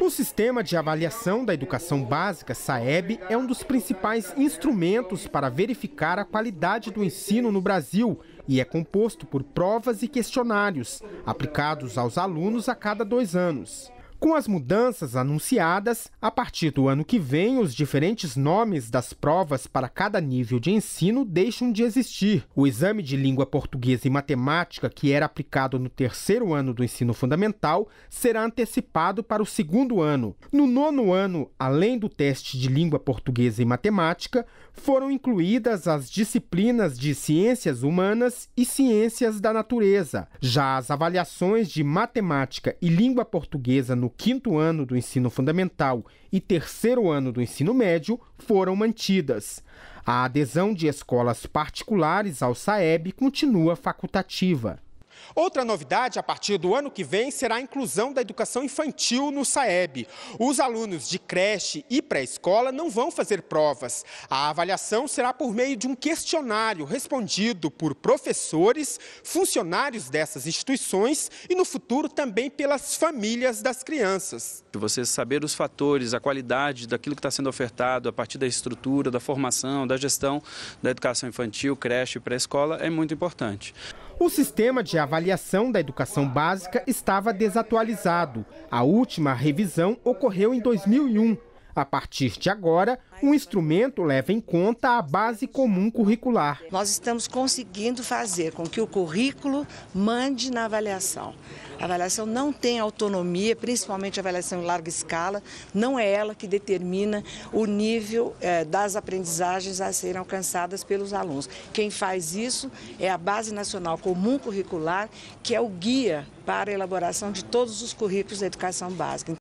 O Sistema de Avaliação da Educação Básica, SAEB, é um dos principais instrumentos para verificar a qualidade do ensino no Brasil e é composto por provas e questionários aplicados aos alunos a cada dois anos. Com as mudanças anunciadas, a partir do ano que vem, os diferentes nomes das provas para cada nível de ensino deixam de existir. O exame de língua portuguesa e matemática, que era aplicado no terceiro ano do ensino fundamental, será antecipado para o segundo ano. No nono ano, além do teste de língua portuguesa e matemática, foram incluídas as disciplinas de ciências humanas e ciências da natureza. Já as avaliações de matemática e língua portuguesa no quinto ano do ensino fundamental e terceiro ano do ensino médio foram mantidas. A adesão de escolas particulares ao SAEB continua facultativa. Outra novidade a partir do ano que vem será a inclusão da educação infantil no SAEB. Os alunos de creche e pré-escola não vão fazer provas. A avaliação será por meio de um questionário respondido por professores, funcionários dessas instituições e no futuro também pelas famílias das crianças. Você saber os fatores, a qualidade daquilo que está sendo ofertado a partir da estrutura, da formação, da gestão da educação infantil, creche e pré-escola é muito importante. O sistema de avaliação da educação básica estava desatualizado. A última revisão ocorreu em 2001, a partir de agora, o instrumento leva em conta a base comum curricular. Nós estamos conseguindo fazer com que o currículo mande na avaliação. A avaliação não tem autonomia, principalmente a avaliação em larga escala, não é ela que determina o nível eh, das aprendizagens a serem alcançadas pelos alunos. Quem faz isso é a Base Nacional Comum Curricular, que é o guia para a elaboração de todos os currículos da educação básica.